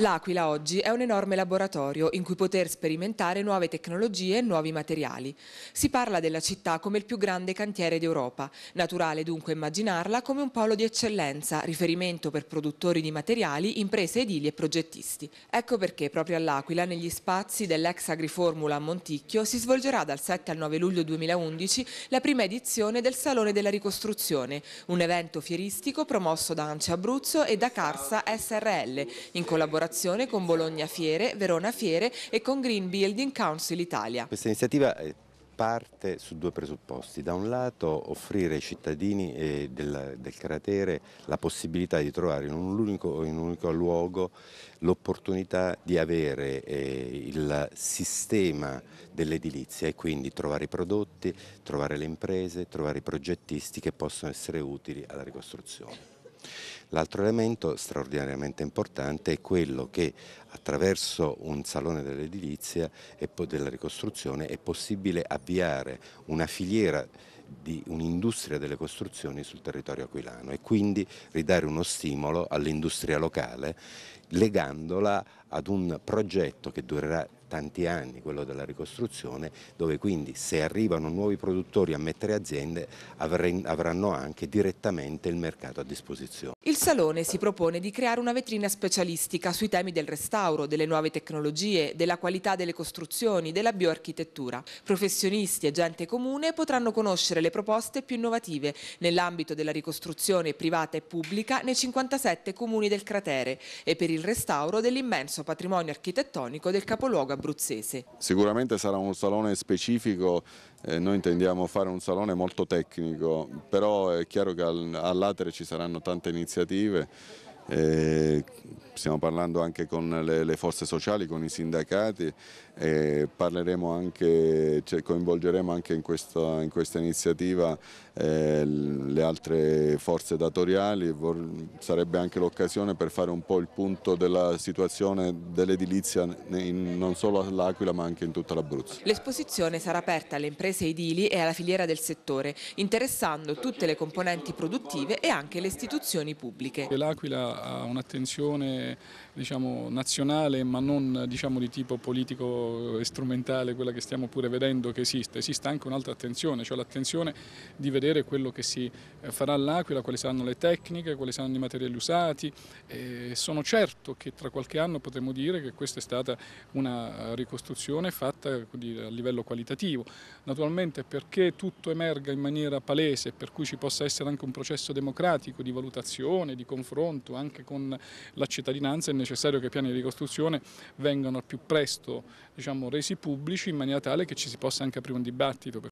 L'Aquila oggi è un enorme laboratorio in cui poter sperimentare nuove tecnologie e nuovi materiali. Si parla della città come il più grande cantiere d'Europa, naturale dunque immaginarla come un polo di eccellenza, riferimento per produttori di materiali, imprese edili e progettisti. Ecco perché proprio all'Aquila, negli spazi dell'ex Agriformula a Monticchio, si svolgerà dal 7 al 9 luglio 2011 la prima edizione del Salone della Ricostruzione, un evento fieristico promosso da Anci Abruzzo e da Carsa SRL, in collaborazione collaborazione con Bologna Fiere, Verona Fiere e con Green Building Council Italia. Questa iniziativa è eh, parte su due presupposti. Da un lato offrire ai cittadini eh, del, del cratere la possibilità di trovare in un unico, in un unico luogo l'opportunità di avere eh, il sistema dell'edilizia e quindi trovare i prodotti, trovare le imprese, trovare i progettisti che possono essere utili alla ricostruzione. L'altro elemento straordinariamente importante è quello che attraverso un salone dell'edilizia e della ricostruzione è possibile avviare una filiera di un'industria delle costruzioni sul territorio aquilano e quindi ridare uno stimolo all'industria locale legandola ad un progetto che durerà tanti anni, quello della ricostruzione, dove quindi se arrivano nuovi produttori a mettere aziende avranno anche direttamente il mercato a disposizione. Il Salone si propone di creare una vetrina specialistica sui temi del restauro, delle nuove tecnologie, della qualità delle costruzioni, della bioarchitettura. Professionisti e gente comune potranno conoscere le proposte più innovative nell'ambito della ricostruzione privata e pubblica nei 57 comuni del cratere e per il restauro dell'immenso patrimonio architettonico del capoluogo abruzzese. Sicuramente sarà un salone specifico, eh, noi intendiamo fare un salone molto tecnico, però è chiaro che all'Atere ci saranno tante iniziative eh, stiamo parlando anche con le, le, forze sociali, con i sindacati, parleremo anche, cioè, coinvolgeremo anche in questa, in questa iniziativa eh, le altre forze datoriali, sarebbe anche l'occasione per fare un po' il punto della situazione dell'edilizia non solo all'Aquila ma anche in tutta l'Abruzzo. L'esposizione sarà aperta alle imprese edili e alla filiera del settore, interessando tutte le componenti produttive e anche le istituzioni pubbliche. L'Aquila a un'attenzione diciamo, nazionale ma non diciamo, di tipo politico e strumentale, quella che stiamo pure vedendo che esiste, esiste anche un'altra attenzione, cioè l'attenzione di vedere quello che si eh, farà all'Aquila, quali saranno le tecniche, quali saranno i materiali usati e sono certo che tra qualche anno potremo dire che questa è stata una ricostruzione fatta a livello qualitativo. Naturalmente perché tutto emerga in maniera palese, per cui ci possa essere anche un processo democratico di valutazione, di confronto, anche con la cittadinanza è necessario che i piani di ricostruzione vengano al più presto diciamo, resi pubblici in maniera tale che ci si possa anche aprire un dibattito.